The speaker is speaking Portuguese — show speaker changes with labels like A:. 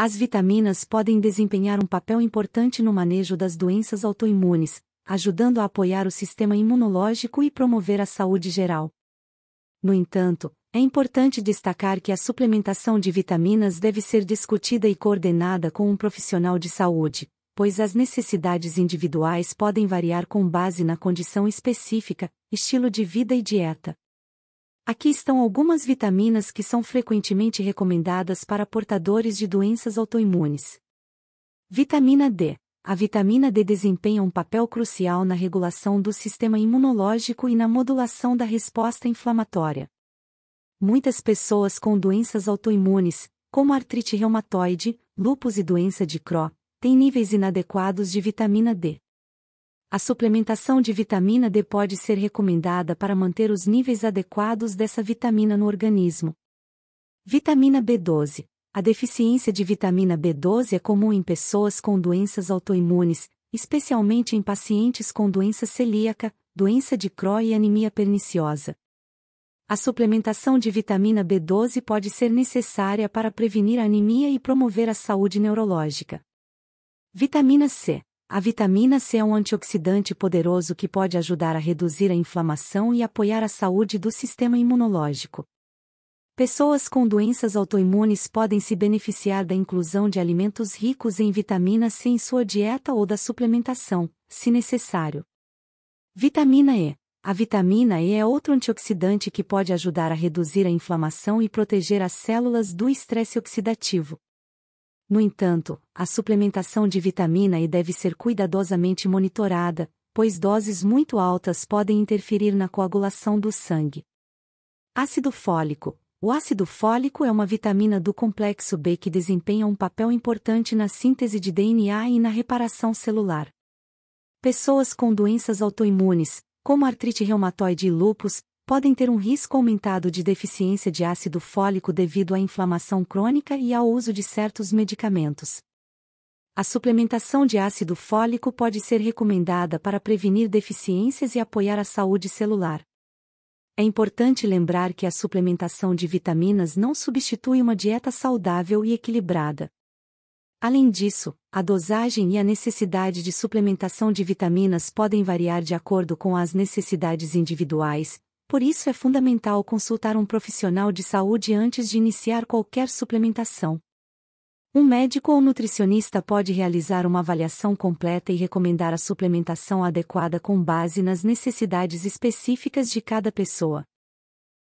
A: As vitaminas podem desempenhar um papel importante no manejo das doenças autoimunes, ajudando a apoiar o sistema imunológico e promover a saúde geral. No entanto, é importante destacar que a suplementação de vitaminas deve ser discutida e coordenada com um profissional de saúde, pois as necessidades individuais podem variar com base na condição específica, estilo de vida e dieta. Aqui estão algumas vitaminas que são frequentemente recomendadas para portadores de doenças autoimunes. Vitamina D. A vitamina D desempenha um papel crucial na regulação do sistema imunológico e na modulação da resposta inflamatória. Muitas pessoas com doenças autoimunes, como artrite reumatoide, lúpus e doença de Crohn, têm níveis inadequados de vitamina D. A suplementação de vitamina D pode ser recomendada para manter os níveis adequados dessa vitamina no organismo. Vitamina B12. A deficiência de vitamina B12 é comum em pessoas com doenças autoimunes, especialmente em pacientes com doença celíaca, doença de Crohn e anemia perniciosa. A suplementação de vitamina B12 pode ser necessária para prevenir a anemia e promover a saúde neurológica. Vitamina C. A vitamina C é um antioxidante poderoso que pode ajudar a reduzir a inflamação e apoiar a saúde do sistema imunológico. Pessoas com doenças autoimunes podem se beneficiar da inclusão de alimentos ricos em vitamina C em sua dieta ou da suplementação, se necessário. Vitamina E. A vitamina E é outro antioxidante que pode ajudar a reduzir a inflamação e proteger as células do estresse oxidativo. No entanto, a suplementação de vitamina E deve ser cuidadosamente monitorada, pois doses muito altas podem interferir na coagulação do sangue. Ácido fólico. O ácido fólico é uma vitamina do complexo B que desempenha um papel importante na síntese de DNA e na reparação celular. Pessoas com doenças autoimunes, como artrite reumatoide e lúpus, podem ter um risco aumentado de deficiência de ácido fólico devido à inflamação crônica e ao uso de certos medicamentos. A suplementação de ácido fólico pode ser recomendada para prevenir deficiências e apoiar a saúde celular. É importante lembrar que a suplementação de vitaminas não substitui uma dieta saudável e equilibrada. Além disso, a dosagem e a necessidade de suplementação de vitaminas podem variar de acordo com as necessidades individuais, por isso é fundamental consultar um profissional de saúde antes de iniciar qualquer suplementação. Um médico ou nutricionista pode realizar uma avaliação completa e recomendar a suplementação adequada com base nas necessidades específicas de cada pessoa.